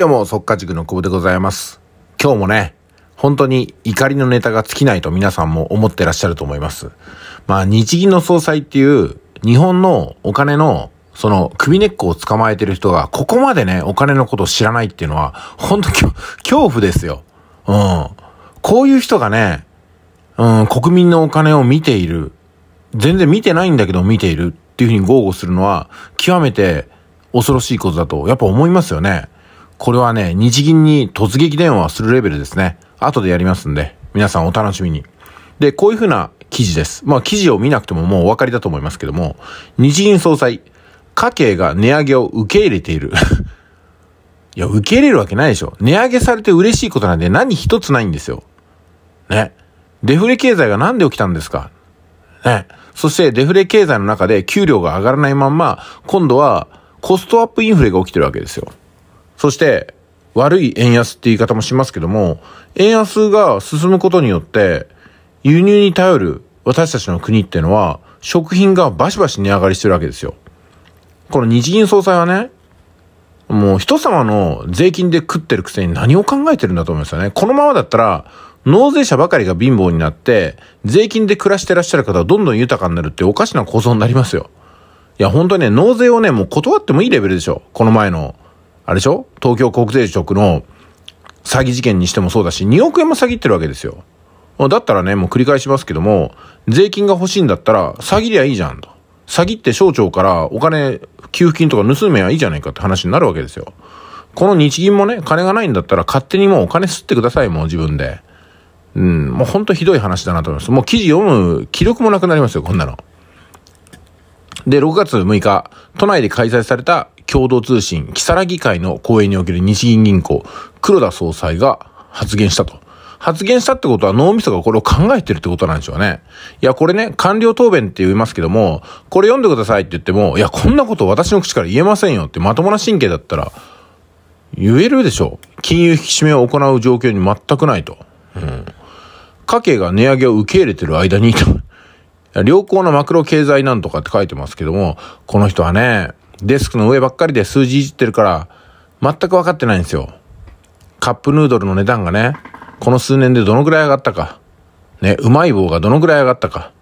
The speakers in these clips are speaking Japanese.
どうも、即価塾の久保でございます。今日もね、本当に怒りのネタが尽きないと皆さんも思ってらっしゃると思います。まあ、日銀の総裁っていう日本のお金のその首根っこを捕まえてる人がここまでね、お金のことを知らないっていうのは、本当恐怖ですよ。うん。こういう人がね、うん、国民のお金を見ている。全然見てないんだけど見ているっていうふうに豪語するのは、極めて恐ろしいことだと、やっぱ思いますよね。これはね、日銀に突撃電話するレベルですね。後でやりますんで、皆さんお楽しみに。で、こういうふうな記事です。まあ記事を見なくてももうお分かりだと思いますけども、日銀総裁、家計が値上げを受け入れている。いや、受け入れるわけないでしょ。値上げされて嬉しいことなんで何一つないんですよ。ね。デフレ経済がなんで起きたんですかね。そしてデフレ経済の中で給料が上がらないまんま、今度はコストアップインフレが起きてるわけですよ。そして、悪い円安って言い方もしますけども、円安が進むことによって、輸入に頼る私たちの国っていうのは、食品がバシバシ値上がりしてるわけですよ。この日銀総裁はね、もう人様の税金で食ってるくせに何を考えてるんだと思いますよね。このままだったら、納税者ばかりが貧乏になって、税金で暮らしてらっしゃる方はどんどん豊かになるっておかしな構造になりますよ。いや、本当にね、納税をね、もう断ってもいいレベルでしょ。この前のあれでしょ東京国税局の詐欺事件にしてもそうだし、2億円も詐欺ってるわけですよ。だったらね、もう繰り返しますけども、税金が欲しいんだったら、詐欺りゃいいじゃんと。詐欺って省庁からお金、給付金とか盗めばいいじゃないかって話になるわけですよ。この日銀もね、金がないんだったら勝手にもうお金吸ってください、もう自分で。うん、もうほんとひどい話だなと思います。もう記事読む気力もなくなりますよ、こんなの。で、6月6日、都内で開催された共同通信、木更木会の講演における日銀銀行、黒田総裁が発言したと。発言したってことは脳みそがこれを考えてるってことなんでしょうね。いや、これね、官僚答弁って言いますけども、これ読んでくださいって言っても、いや、こんなこと私の口から言えませんよってまともな神経だったら、言えるでしょう。金融引き締めを行う状況に全くないと。うん。家計が値上げを受け入れてる間にと、良好なマクロ経済なんとかって書いてますけども、この人はね、デスクの上ばっかりで数字いじってるから、全く分かってないんですよ。カップヌードルの値段がね、この数年でどのくらい上がったか。ね、うまい棒がどのくらい上がったか。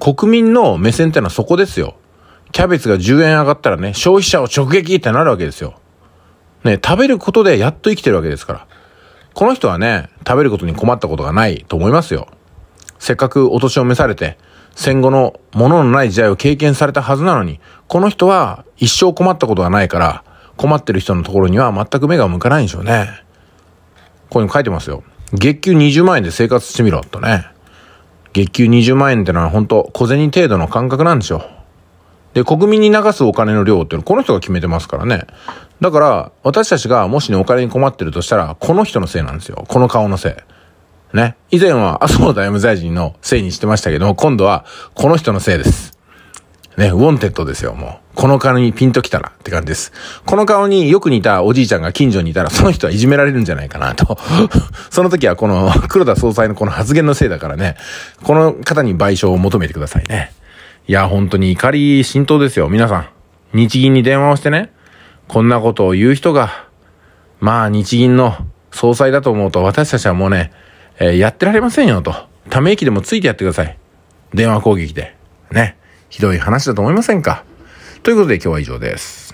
国民の目線ってのはそこですよ。キャベツが10円上がったらね、消費者を直撃ってなるわけですよ。ね、食べることでやっと生きてるわけですから。この人はね、食べることに困ったことがないと思いますよ。せっかくお年を召されて、戦後のもののない時代を経験されたはずなのに、この人は一生困ったことがないから、困ってる人のところには全く目が向かないんでしょうね。ここに書いてますよ。月給20万円で生活してみろ、とね。月給20万円ってのは本当小銭程度の感覚なんでしょう。で、国民に流すお金の量っていうのはこの人が決めてますからね。だから、私たちがもしね、お金に困ってるとしたら、この人のせいなんですよ。この顔のせい。ね。以前は麻生財務大臣のせいにしてましたけども、今度はこの人のせいです。ね、ウォンテッドですよ、もう。この顔にピンときたらって感じです。この顔によく似たおじいちゃんが近所にいたら、その人はいじめられるんじゃないかなと。その時はこの黒田総裁のこの発言のせいだからね、この方に賠償を求めてくださいね。いや、本当に怒り浸透ですよ、皆さん。日銀に電話をしてね、こんなことを言う人が、まあ日銀の総裁だと思うと私たちはもうね、えー、やってられませんよと。ため息でもついてやってください。電話攻撃で。ね。ひどい話だと思いませんかということで今日は以上です。